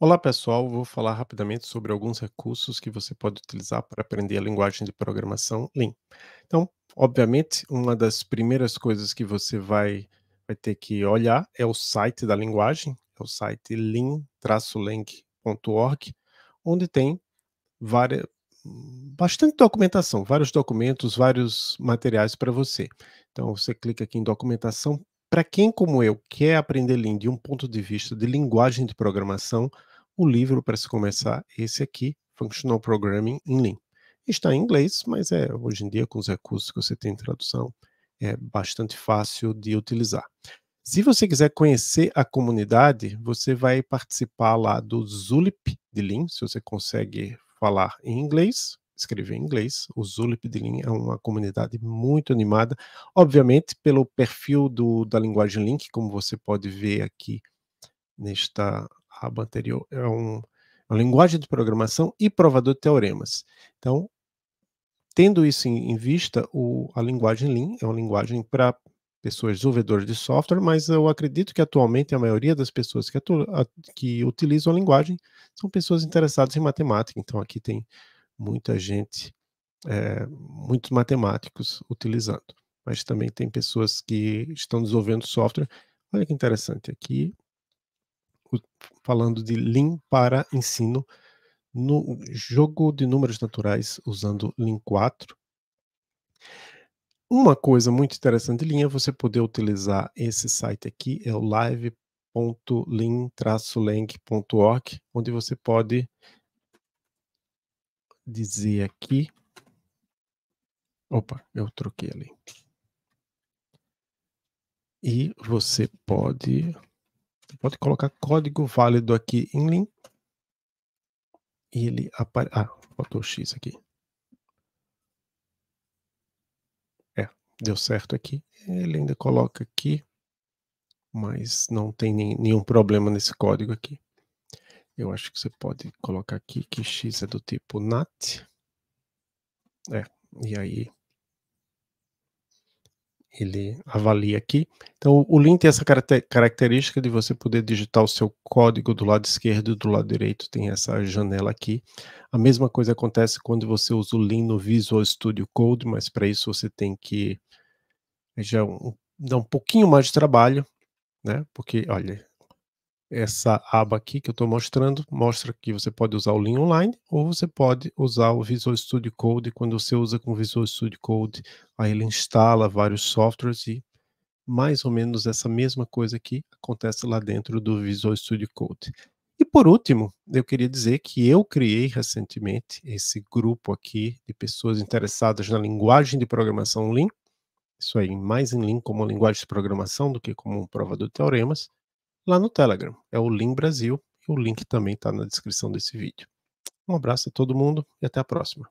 Olá pessoal, vou falar rapidamente sobre alguns recursos que você pode utilizar para aprender a linguagem de programação Lean. Então, obviamente, uma das primeiras coisas que você vai, vai ter que olhar é o site da linguagem, é o site lean linkorg onde tem várias, bastante documentação, vários documentos, vários materiais para você. Então, você clica aqui em documentação, para quem, como eu, quer aprender Lean de um ponto de vista de linguagem de programação, o livro para se começar é esse aqui, Functional Programming in Lean. Está em inglês, mas é hoje em dia, com os recursos que você tem em tradução, é bastante fácil de utilizar. Se você quiser conhecer a comunidade, você vai participar lá do Zulip de Lean, se você consegue falar em inglês, escrever em inglês. O Lean é uma comunidade muito animada, obviamente pelo perfil do, da linguagem Link, como você pode ver aqui nesta aba anterior. É um, é uma linguagem de programação e provador de teoremas. Então, tendo isso em, em vista, o, a linguagem Lean é uma linguagem para pessoas desenvolvedoras de software, mas eu acredito que atualmente a maioria das pessoas que, atu a, que utilizam a linguagem são pessoas interessadas em matemática. Então, aqui tem muita gente, é, muitos matemáticos utilizando. Mas também tem pessoas que estão desenvolvendo software. Olha que interessante aqui, falando de Lean para ensino no jogo de números naturais usando Lean 4. Uma coisa muito interessante de Lean é você poder utilizar esse site aqui, é o live.lean-lang.org, onde você pode dizer aqui. Opa, eu troquei ali. E você pode pode colocar código válido aqui em link. E ele aparece. Ah, faltou o X aqui. É, deu certo aqui. Ele ainda coloca aqui, mas não tem nenhum problema nesse código aqui. Eu acho que você pode colocar aqui que x é do tipo nat. É, e aí ele avalia aqui. Então, o link tem é essa característica de você poder digitar o seu código do lado esquerdo e do lado direito, tem essa janela aqui. A mesma coisa acontece quando você usa o Lean no Visual Studio Code, mas para isso você tem que já é um, dar um pouquinho mais de trabalho, né? Porque, olha, essa aba aqui que eu estou mostrando mostra que você pode usar o Lean Online ou você pode usar o Visual Studio Code. Quando você usa com o Visual Studio Code, aí ele instala vários softwares e mais ou menos essa mesma coisa aqui acontece lá dentro do Visual Studio Code. E por último, eu queria dizer que eu criei recentemente esse grupo aqui de pessoas interessadas na linguagem de programação Lean, isso aí mais em Lean como linguagem de programação do que como um provador de teoremas lá no Telegram. É o Lean Brasil e o link também está na descrição desse vídeo. Um abraço a todo mundo e até a próxima.